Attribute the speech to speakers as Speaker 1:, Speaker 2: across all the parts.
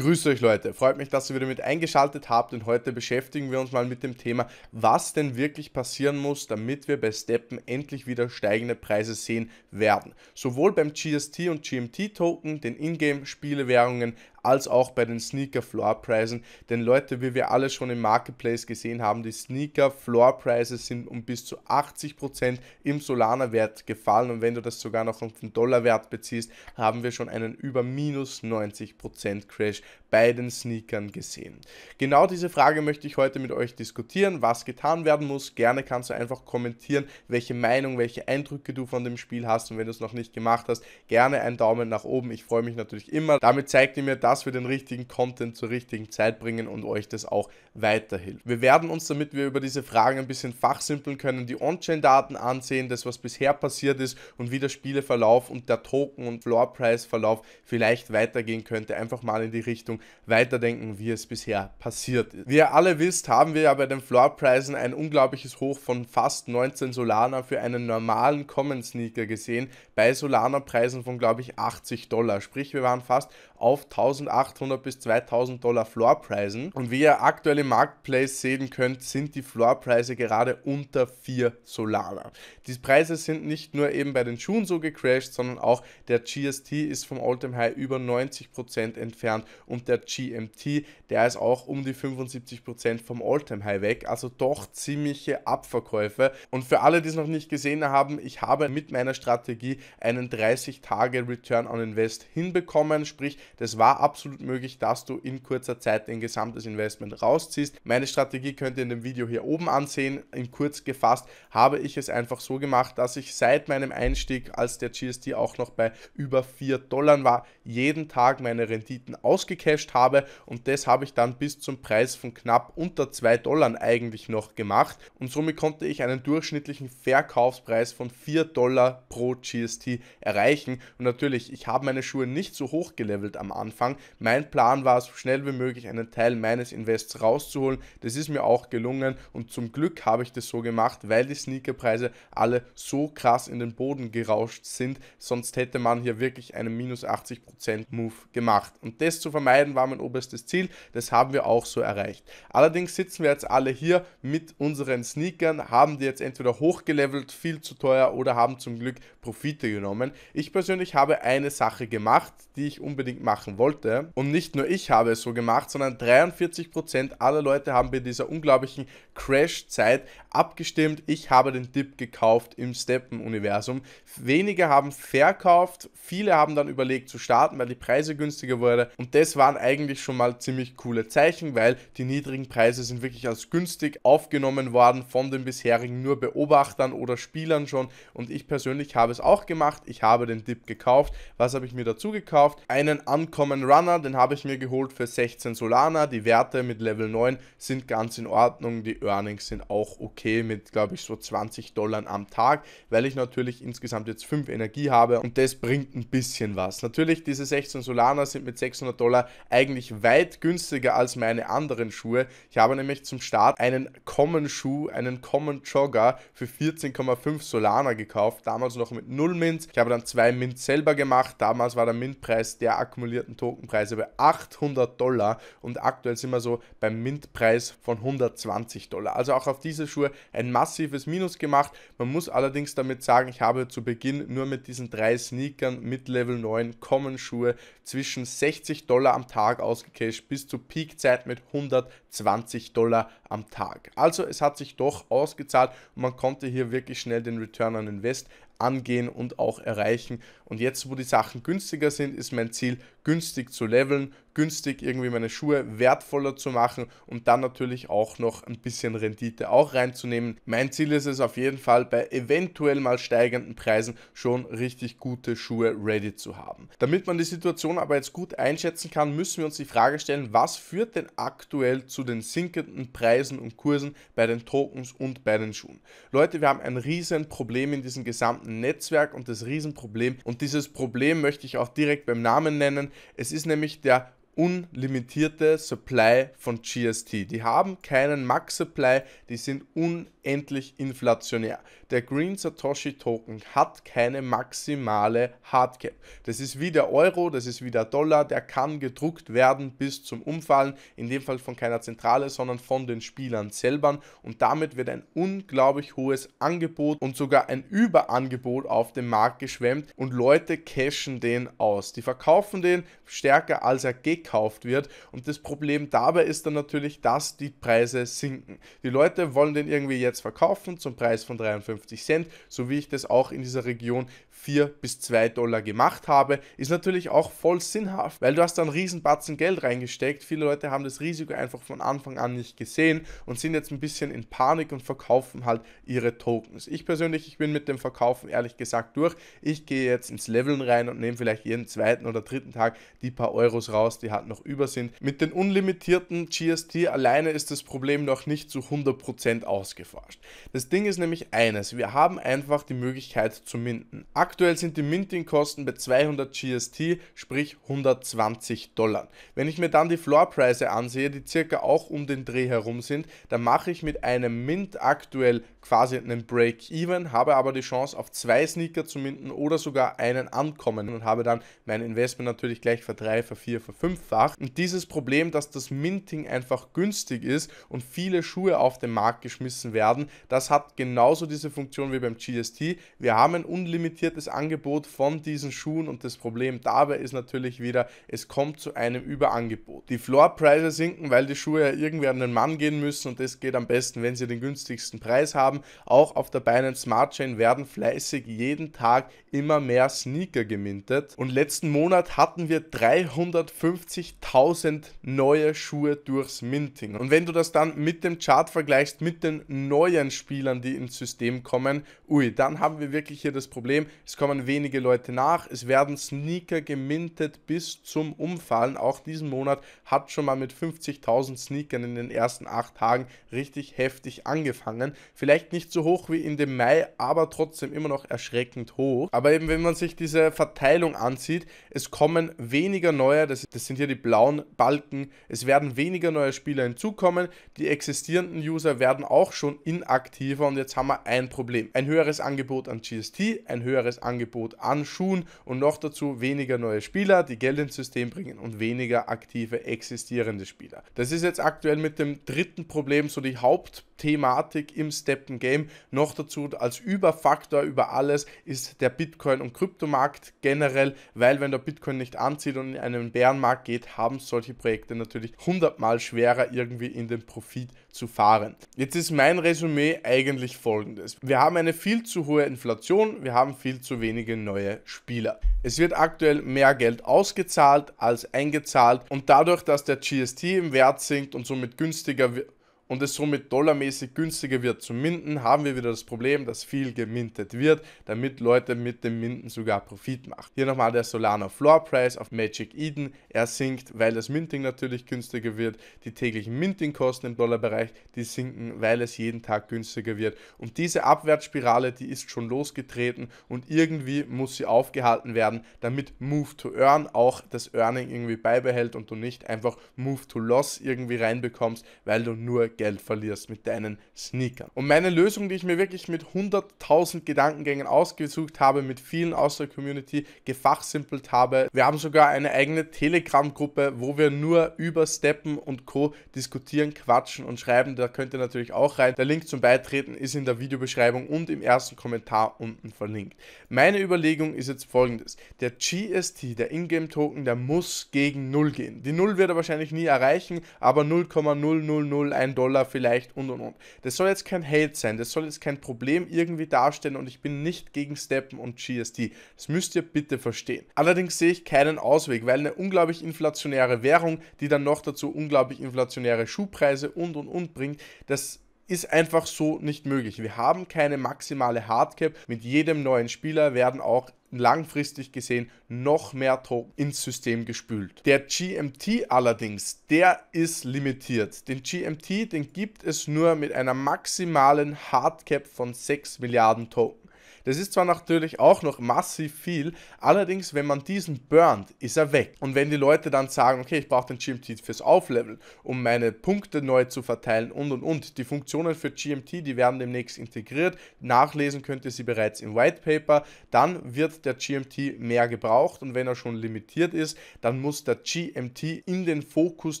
Speaker 1: Grüß euch Leute, freut mich, dass ihr wieder mit eingeschaltet habt und heute beschäftigen wir uns mal mit dem Thema, was denn wirklich passieren muss, damit wir bei Steppen endlich wieder steigende Preise sehen werden. Sowohl beim GST und GMT Token, den Ingame Spielewährungen, als auch bei den Sneaker Floor Preisen. Denn Leute, wie wir alle schon im Marketplace gesehen haben, die Sneaker Floor Preise sind um bis zu 80% im Solana Wert gefallen und wenn du das sogar noch auf den Dollar Wert beziehst, haben wir schon einen über minus 90% Crash bei den Sneakern gesehen. Genau diese Frage möchte ich heute mit euch diskutieren, was getan werden muss. Gerne kannst du einfach kommentieren, welche Meinung, welche Eindrücke du von dem Spiel hast und wenn du es noch nicht gemacht hast, gerne einen Daumen nach oben. Ich freue mich natürlich immer. Damit zeigt ihr mir, dass dass wir den richtigen Content zur richtigen Zeit bringen und euch das auch weiterhilft. Wir werden uns, damit wir über diese Fragen ein bisschen fachsimpeln können, die On-Chain-Daten ansehen, das, was bisher passiert ist und wie der Spieleverlauf und der Token- und Floor-Price-Verlauf vielleicht weitergehen könnte. Einfach mal in die Richtung weiterdenken, wie es bisher passiert ist. Wie ihr alle wisst, haben wir ja bei den Floor-Preisen ein unglaubliches Hoch von fast 19 Solana für einen normalen Common-Sneaker gesehen, bei Solana-Preisen von, glaube ich, 80 Dollar. Sprich, wir waren fast auf 1000 1800 bis 2000 Dollar Floorpreisen. Und wie ihr aktuell im Marketplace sehen könnt, sind die Floorpreise gerade unter 4 Solana. Die Preise sind nicht nur eben bei den Schuhen so gecrashed, sondern auch der GST ist vom All-Time High über 90% entfernt und der GMT, der ist auch um die 75% vom All-Time High weg. Also doch ziemliche Abverkäufe. Und für alle, die es noch nicht gesehen haben, ich habe mit meiner Strategie einen 30-Tage-Return on Invest hinbekommen. Sprich, das war ab absolut möglich, dass du in kurzer Zeit dein gesamtes Investment rausziehst. Meine Strategie könnt ihr in dem Video hier oben ansehen. In kurz gefasst habe ich es einfach so gemacht, dass ich seit meinem Einstieg, als der GST auch noch bei über 4 Dollar war, jeden Tag meine Renditen ausgecashed habe und das habe ich dann bis zum Preis von knapp unter 2 Dollar eigentlich noch gemacht und somit konnte ich einen durchschnittlichen Verkaufspreis von 4 Dollar pro GST erreichen und natürlich, ich habe meine Schuhe nicht so hoch gelevelt am Anfang, mein Plan war es, so schnell wie möglich einen Teil meines Invests rauszuholen. Das ist mir auch gelungen und zum Glück habe ich das so gemacht, weil die Sneakerpreise alle so krass in den Boden gerauscht sind. Sonst hätte man hier wirklich einen minus 80% Move gemacht. Und das zu vermeiden war mein oberstes Ziel. Das haben wir auch so erreicht. Allerdings sitzen wir jetzt alle hier mit unseren Sneakern, haben die jetzt entweder hochgelevelt, viel zu teuer oder haben zum Glück Profite genommen. Ich persönlich habe eine Sache gemacht, die ich unbedingt machen wollte Leute, und nicht nur ich habe es so gemacht, sondern 43% aller Leute haben bei dieser unglaublichen Crash-Zeit abgestimmt, ich habe den Dip gekauft im Steppen-Universum. Wenige haben verkauft, viele haben dann überlegt zu starten, weil die Preise günstiger wurden. Und das waren eigentlich schon mal ziemlich coole Zeichen, weil die niedrigen Preise sind wirklich als günstig aufgenommen worden von den bisherigen nur Beobachtern oder Spielern schon. Und ich persönlich habe es auch gemacht. Ich habe den Dip gekauft. Was habe ich mir dazu gekauft? Einen Uncommon Run Solana, den habe ich mir geholt für 16 Solana. Die Werte mit Level 9 sind ganz in Ordnung. Die Earnings sind auch okay mit, glaube ich, so 20 Dollar am Tag, weil ich natürlich insgesamt jetzt 5 Energie habe und das bringt ein bisschen was. Natürlich, diese 16 Solana sind mit 600 Dollar eigentlich weit günstiger als meine anderen Schuhe. Ich habe nämlich zum Start einen Common Schuh, einen Common Jogger für 14,5 Solana gekauft, damals noch mit 0 Mint. Ich habe dann 2 Mint selber gemacht. Damals war der Mintpreis der akkumulierten Token Stundenpreise bei 800 Dollar und aktuell sind wir so beim Mintpreis von 120 Dollar. Also auch auf diese Schuhe ein massives Minus gemacht. Man muss allerdings damit sagen, ich habe zu Beginn nur mit diesen drei Sneakern mit Level 9 Common Schuhe zwischen 60 Dollar am Tag ausgecashed bis zur Peakzeit mit 120 Dollar am Tag. Also es hat sich doch ausgezahlt und man konnte hier wirklich schnell den Return on Invest angehen und auch erreichen. Und jetzt, wo die Sachen günstiger sind, ist mein Ziel, günstig zu leveln, günstig irgendwie meine Schuhe wertvoller zu machen und dann natürlich auch noch ein bisschen Rendite auch reinzunehmen. Mein Ziel ist es auf jeden Fall bei eventuell mal steigenden Preisen schon richtig gute Schuhe ready zu haben. Damit man die Situation aber jetzt gut einschätzen kann, müssen wir uns die Frage stellen, was führt denn aktuell zu den sinkenden Preisen und Kursen bei den Tokens und bei den Schuhen? Leute, wir haben ein Riesenproblem in diesem gesamten Netzwerk und das Riesenproblem und dieses Problem möchte ich auch direkt beim Namen nennen. Es ist nämlich der unlimitierte Supply von GST. Die haben keinen Max-Supply, die sind unendlich inflationär. Der Green Satoshi Token hat keine maximale Hardcap. Das ist wie der Euro, das ist wie der Dollar, der kann gedruckt werden bis zum Umfallen, in dem Fall von keiner Zentrale, sondern von den Spielern selber und damit wird ein unglaublich hohes Angebot und sogar ein Überangebot auf dem Markt geschwemmt und Leute cashen den aus. Die verkaufen den stärker als er geht gekauft wird. Und das Problem dabei ist dann natürlich, dass die Preise sinken. Die Leute wollen den irgendwie jetzt verkaufen zum Preis von 53 Cent, so wie ich das auch in dieser Region 4 bis 2 Dollar gemacht habe, ist natürlich auch voll sinnhaft, weil du hast da einen riesen Batzen Geld reingesteckt. Viele Leute haben das Risiko einfach von Anfang an nicht gesehen und sind jetzt ein bisschen in Panik und verkaufen halt ihre Tokens. Ich persönlich, ich bin mit dem Verkaufen ehrlich gesagt durch. Ich gehe jetzt ins Leveln rein und nehme vielleicht jeden zweiten oder dritten Tag die paar Euros raus, die halt noch über sind. Mit den unlimitierten GST alleine ist das Problem noch nicht zu 100% ausgeforscht. Das Ding ist nämlich eines, wir haben einfach die Möglichkeit zu minden. Aktuell sind die Minting-Kosten bei 200 GST, sprich 120 Dollar. Wenn ich mir dann die Floorpreise ansehe, die circa auch um den Dreh herum sind, dann mache ich mit einem Mint aktuell quasi einen Break-Even, habe aber die Chance auf zwei Sneaker zu minten oder sogar einen ankommen und habe dann mein Investment natürlich gleich verdrei, vervier, verfünffach. Und dieses Problem, dass das Minting einfach günstig ist und viele Schuhe auf den Markt geschmissen werden, das hat genauso diese Funktion wie beim GST. Wir haben ein unlimitiertes gutes Angebot von diesen Schuhen und das Problem dabei ist natürlich wieder, es kommt zu einem Überangebot. Die Floorpreise sinken, weil die Schuhe ja irgendwie an den Mann gehen müssen und das geht am besten, wenn sie den günstigsten Preis haben. Auch auf der Binance Smart Chain werden fleißig jeden Tag immer mehr Sneaker gemintet und letzten Monat hatten wir 350.000 neue Schuhe durchs Minting. Und wenn du das dann mit dem Chart vergleichst, mit den neuen Spielern, die ins System kommen, ui, dann haben wir wirklich hier das Problem, es kommen wenige Leute nach. Es werden Sneaker gemintet bis zum Umfallen. Auch diesen Monat hat schon mal mit 50.000 Sneakern in den ersten 8 Tagen richtig heftig angefangen. Vielleicht nicht so hoch wie in dem Mai, aber trotzdem immer noch erschreckend hoch. Aber eben, wenn man sich diese Verteilung ansieht, es kommen weniger neue, das, das sind hier die blauen Balken, es werden weniger neue Spieler hinzukommen. Die existierenden User werden auch schon inaktiver und jetzt haben wir ein Problem. Ein höheres Angebot an GST, ein höheres schweres Angebot an Schuhen und noch dazu weniger neue Spieler, die Geld ins System bringen und weniger aktive existierende Spieler. Das ist jetzt aktuell mit dem dritten Problem so die Hauptthematik im Steppen Game. Noch dazu als Überfaktor über alles ist der Bitcoin- und Kryptomarkt generell, weil wenn der Bitcoin nicht anzieht und in einen Bärenmarkt geht, haben solche Projekte natürlich hundertmal schwerer irgendwie in den Profit zu fahren. Jetzt ist mein Resümee eigentlich folgendes. Wir haben eine viel zu hohe Inflation, wir haben viel zu wenige neue Spieler. Es wird aktuell mehr Geld ausgezahlt als eingezahlt und dadurch, dass der GST im Wert sinkt und somit günstiger wird, und es somit dollarmäßig günstiger wird zu minden, haben wir wieder das Problem, dass viel gemintet wird, damit Leute mit dem Minden sogar Profit machen. Hier nochmal der Solana Floor Price auf Magic Eden. Er sinkt, weil das Minting natürlich günstiger wird. Die täglichen Mintingkosten im Dollarbereich, die sinken, weil es jeden Tag günstiger wird. Und diese Abwärtsspirale, die ist schon losgetreten und irgendwie muss sie aufgehalten werden, damit Move to Earn auch das Earning irgendwie beibehält und du nicht einfach Move to Loss irgendwie reinbekommst, weil du nur Geld verlierst mit deinen Sneakern. Und meine Lösung, die ich mir wirklich mit 100.000 Gedankengängen ausgesucht habe, mit vielen aus der Community gefachsimpelt habe. Wir haben sogar eine eigene Telegram-Gruppe, wo wir nur über Steppen und Co. diskutieren, quatschen und schreiben. Da könnt ihr natürlich auch rein. Der Link zum Beitreten ist in der Videobeschreibung und im ersten Kommentar unten verlinkt. Meine Überlegung ist jetzt folgendes. Der GST, der Ingame-Token, der muss gegen 0 gehen. Die 0 wird er wahrscheinlich nie erreichen, aber 0,0001 Dollar Dollar vielleicht und und und. Das soll jetzt kein Hate sein, das soll jetzt kein Problem irgendwie darstellen und ich bin nicht gegen Steppen und GSD. Das müsst ihr bitte verstehen. Allerdings sehe ich keinen Ausweg, weil eine unglaublich inflationäre Währung, die dann noch dazu unglaublich inflationäre Schuhpreise und und und bringt, das ist einfach so nicht möglich. Wir haben keine maximale Hardcap. Mit jedem neuen Spieler werden auch langfristig gesehen noch mehr Token ins System gespült. Der GMT allerdings, der ist limitiert. Den GMT, den gibt es nur mit einer maximalen Hardcap von 6 Milliarden Token. Das ist zwar natürlich auch noch massiv viel, allerdings, wenn man diesen burnt, ist er weg. Und wenn die Leute dann sagen, okay, ich brauche den GMT fürs Aufleveln, um meine Punkte neu zu verteilen und und und, die Funktionen für GMT, die werden demnächst integriert. Nachlesen könnt ihr sie bereits im White Paper. Dann wird der GMT mehr gebraucht und wenn er schon limitiert ist, dann muss der GMT in den Fokus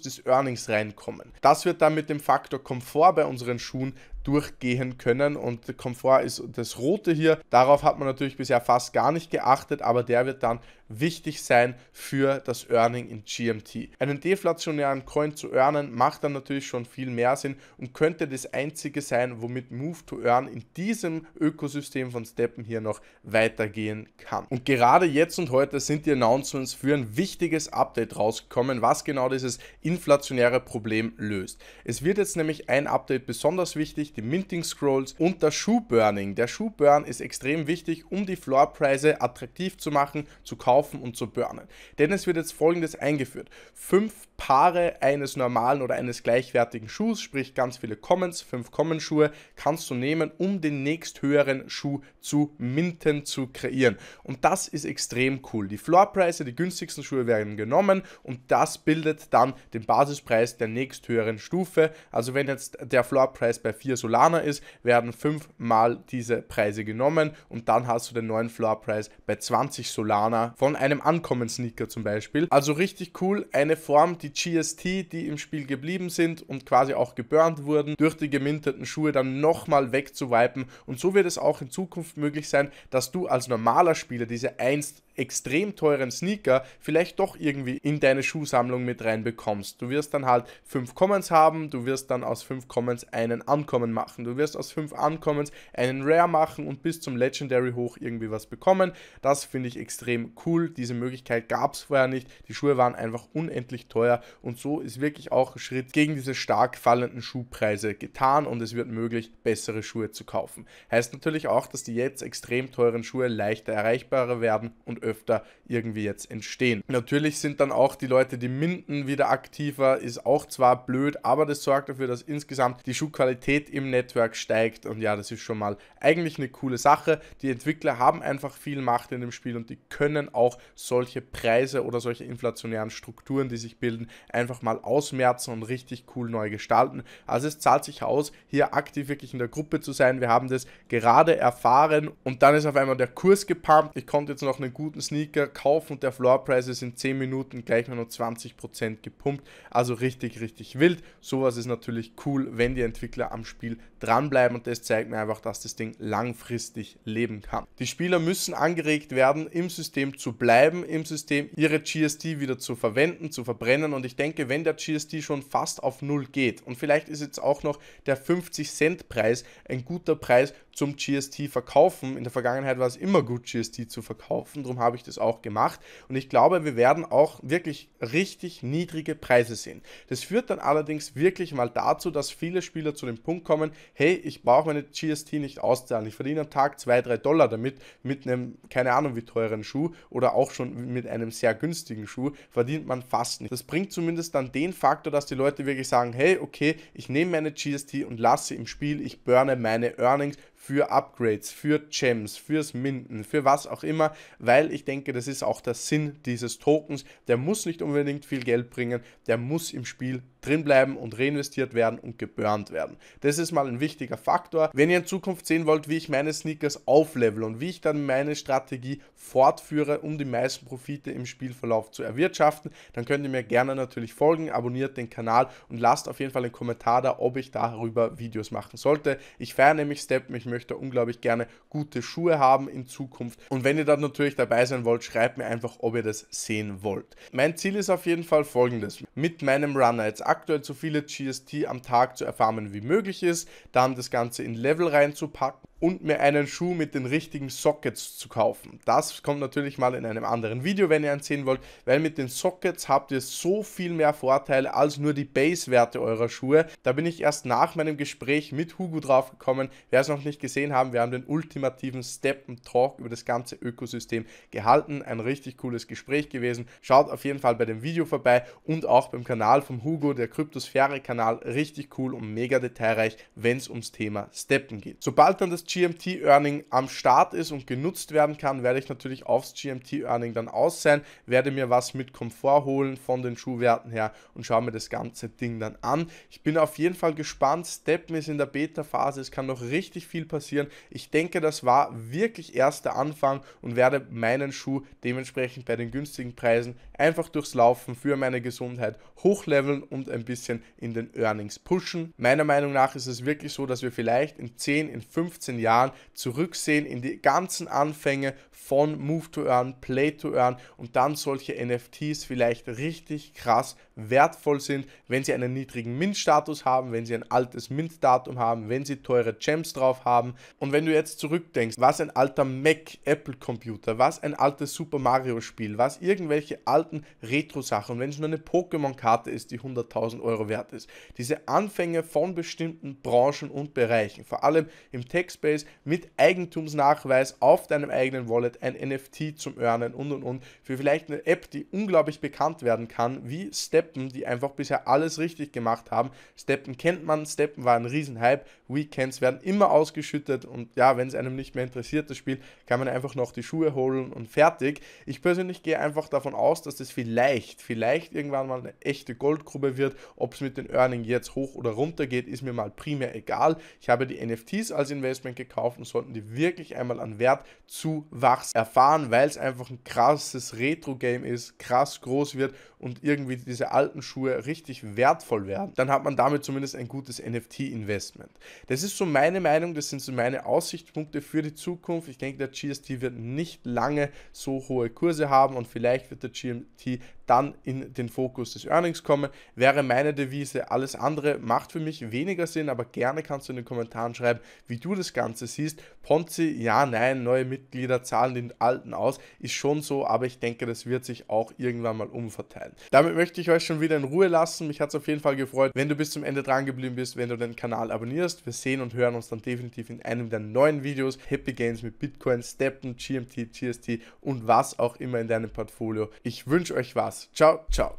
Speaker 1: des Earnings reinkommen. Das wird dann mit dem Faktor Komfort bei unseren Schuhen durchgehen können und Komfort ist das Rote hier. Darauf hat man natürlich bisher fast gar nicht geachtet, aber der wird dann wichtig sein für das Earning in GMT. Einen deflationären Coin zu earnen macht dann natürlich schon viel mehr Sinn und könnte das einzige sein, womit Move to Earn in diesem Ökosystem von Steppen hier noch weitergehen kann. Und gerade jetzt und heute sind die Announcements für ein wichtiges Update rausgekommen, was genau dieses inflationäre Problem löst. Es wird jetzt nämlich ein Update besonders wichtig, die Minting Scrolls und das Shoe Burning. Der Shoe Burn ist extrem wichtig, um die Floorpreise attraktiv zu machen, zu kaufen und zu burnen. Denn es wird jetzt folgendes eingeführt. Fünf Paare eines normalen oder eines gleichwertigen Schuhs, sprich ganz viele Commons, fünf Common-Schuhe, kannst du nehmen, um den nächsthöheren Schuh zu minten, zu kreieren. Und das ist extrem cool. Die Floorpreise, die günstigsten Schuhe werden genommen und das bildet dann den Basispreis der nächsthöheren Stufe. Also wenn jetzt der Floorpreis bei 4 Solana ist, werden fünfmal diese Preise genommen und dann hast du den neuen Floor-Preis bei 20 Solana von einem Ankommen-Sneaker zum Beispiel. Also richtig cool, eine Form, die GST, die im Spiel geblieben sind und quasi auch geburnt wurden, durch die geminteten Schuhe dann nochmal wegzuwipen und so wird es auch in Zukunft möglich sein, dass du als normaler Spieler diese einst extrem teuren Sneaker vielleicht doch irgendwie in deine Schuhsammlung mit reinbekommst. Du wirst dann halt fünf Comments haben, du wirst dann aus fünf Comments einen Ankommen machen, du wirst aus fünf Ankommens einen Rare machen und bis zum Legendary hoch irgendwie was bekommen. Das finde ich extrem cool. Diese Möglichkeit gab es vorher nicht. Die Schuhe waren einfach unendlich teuer und so ist wirklich auch ein Schritt gegen diese stark fallenden Schuhpreise getan und es wird möglich, bessere Schuhe zu kaufen. Heißt natürlich auch, dass die jetzt extrem teuren Schuhe leichter erreichbarer werden und öfter öfter irgendwie jetzt entstehen. Natürlich sind dann auch die Leute, die minden, wieder aktiver, ist auch zwar blöd, aber das sorgt dafür, dass insgesamt die Schuhqualität im Netzwerk steigt und ja, das ist schon mal eigentlich eine coole Sache. Die Entwickler haben einfach viel Macht in dem Spiel und die können auch solche Preise oder solche inflationären Strukturen, die sich bilden, einfach mal ausmerzen und richtig cool neu gestalten. Also es zahlt sich aus, hier aktiv wirklich in der Gruppe zu sein. Wir haben das gerade erfahren und dann ist auf einmal der Kurs gepumpt. Ich konnte jetzt noch einen guten guten Sneaker kaufen und der Floor Price ist in 10 Minuten gleich mal noch 20% gepumpt. Also richtig, richtig wild. Sowas ist natürlich cool, wenn die Entwickler am Spiel dranbleiben und das zeigt mir einfach, dass das Ding langfristig leben kann. Die Spieler müssen angeregt werden, im System zu bleiben, im System ihre GST wieder zu verwenden, zu verbrennen und ich denke, wenn der GST schon fast auf Null geht und vielleicht ist jetzt auch noch der 50 Cent Preis ein guter Preis zum GST verkaufen. In der Vergangenheit war es immer gut, GST zu verkaufen, darum habe ich das auch gemacht. Und ich glaube, wir werden auch wirklich richtig niedrige Preise sehen. Das führt dann allerdings wirklich mal dazu, dass viele Spieler zu dem Punkt kommen, hey, ich brauche meine GST nicht auszahlen. Ich verdiene am Tag 2, 3 Dollar damit, mit einem, keine Ahnung wie teuren Schuh oder auch schon mit einem sehr günstigen Schuh, verdient man fast nicht. Das bringt zumindest dann den Faktor, dass die Leute wirklich sagen, hey, okay, ich nehme meine GST und lasse im Spiel, ich burne meine Earnings für Upgrades, für Gems, fürs Minden, für was auch immer, weil ich denke, das ist auch der Sinn dieses Tokens. Der muss nicht unbedingt viel Geld bringen, der muss im Spiel drinbleiben und reinvestiert werden und geburnt werden. Das ist mal ein wichtiger Faktor. Wenn ihr in Zukunft sehen wollt, wie ich meine Sneakers auflevel und wie ich dann meine Strategie fortführe, um die meisten Profite im Spielverlauf zu erwirtschaften, dann könnt ihr mir gerne natürlich folgen, abonniert den Kanal und lasst auf jeden Fall einen Kommentar da, ob ich darüber Videos machen sollte. Ich feiere nämlich Steppen, ich möchte unglaublich gerne gute Schuhe haben in Zukunft und wenn ihr dann natürlich dabei sein wollt, schreibt mir einfach, ob ihr das sehen wollt. Mein Ziel ist auf jeden Fall folgendes. Mit meinem Runner jetzt aktuell so viele GST am Tag zu erfarmen wie möglich ist, dann das Ganze in Level reinzupacken und mir einen Schuh mit den richtigen Sockets zu kaufen. Das kommt natürlich mal in einem anderen Video, wenn ihr eins sehen wollt, weil mit den Sockets habt ihr so viel mehr Vorteile als nur die Base-Werte eurer Schuhe. Da bin ich erst nach meinem Gespräch mit Hugo drauf gekommen. Wer es noch nicht gesehen haben, wir haben den ultimativen Step and Talk über das ganze Ökosystem gehalten. Ein richtig cooles Gespräch gewesen. Schaut auf jeden Fall bei dem Video vorbei und auch beim Kanal von Hugo, der Kryptosphäre-Kanal. Richtig cool und mega detailreich, wenn es ums Thema Steppen geht. Sobald dann das GMT-Earning am Start ist und genutzt werden kann, werde ich natürlich aufs GMT-Earning dann aus sein, werde mir was mit Komfort holen von den Schuhwerten her und schaue mir das ganze Ding dann an. Ich bin auf jeden Fall gespannt. Steppen ist in der Beta-Phase, es kann noch richtig viel passieren. Ich denke, das war wirklich erst der Anfang und werde meinen Schuh dementsprechend bei den günstigen Preisen einfach durchs Laufen für meine Gesundheit hochleveln und ein bisschen in den Earnings pushen. Meiner Meinung nach ist es wirklich so, dass wir vielleicht in 10, in 15 Jahren zurücksehen in die ganzen Anfänge von Move to Earn, Play to Earn und dann solche NFTs vielleicht richtig krass wertvoll sind, wenn sie einen niedrigen Mint-Status haben, wenn sie ein altes Mint-Datum haben, wenn sie teure Gems drauf haben. Und wenn du jetzt zurückdenkst, was ein alter Mac Apple Computer, was ein altes Super Mario Spiel, was irgendwelche alten Retro-Sachen, wenn es nur eine Pokémon-Karte ist, die 100.000 Euro wert ist. Diese Anfänge von bestimmten Branchen und Bereichen, vor allem im Tech-Space, Interface mit Eigentumsnachweis auf deinem eigenen Wallet, ein NFT zum Earnen und und und. Für vielleicht eine App, die unglaublich bekannt werden kann, wie Steppen, die einfach bisher alles richtig gemacht haben. Steppen kennt man, Steppen war ein Riesenhype. Weekends werden immer ausgeschüttet und ja, wenn es einem nicht mehr interessiert, das Spiel, kann man einfach noch die Schuhe holen und fertig. Ich persönlich gehe einfach davon aus, dass das vielleicht, vielleicht irgendwann mal eine echte Goldgrube wird. Ob es mit den Earning jetzt hoch oder runter geht, ist mir mal primär egal. Ich habe die NFTs als Investment Kühlschränke kaufen, sollten die wirklich einmal an Wert zu wachs erfahren, weil es einfach ein krasses Retro-Game ist, krass groß wird und irgendwie diese alten Schuhe richtig wertvoll werden, dann hat man damit zumindest ein gutes NFT-Investment. Das ist so meine Meinung, das sind so meine Aussichtspunkte für die Zukunft. Ich denke, der GST wird nicht lange so hohe Kurse haben und vielleicht wird der GMT dann in den Fokus des Earnings kommen. Wäre meine Devise, alles andere macht für mich weniger Sinn, aber gerne kannst du in den Kommentaren schreiben, wie du das Ganze Ganze siehst, Ponzi, ja, nein, neue Mitglieder zahlen den alten aus, ist schon so, aber ich denke, das wird sich auch irgendwann mal umverteilen. Damit möchte ich euch schon wieder in Ruhe lassen. Mich hat es auf jeden Fall gefreut, wenn du bis zum Ende dran geblieben bist, wenn du den Kanal abonnierst. Wir sehen und hören uns dann definitiv in einem der neuen Videos. Happy Games mit Bitcoin, Steppen, GMT, GST und was auch immer in deinem Portfolio. Ich wünsche euch was. Ciao, ciao.